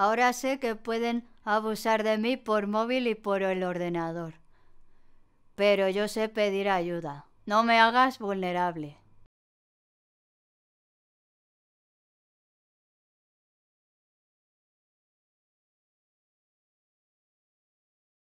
Ahora sé que pueden abusar de mí por móvil y por el ordenador. Pero yo sé pedir ayuda. No me hagas vulnerable.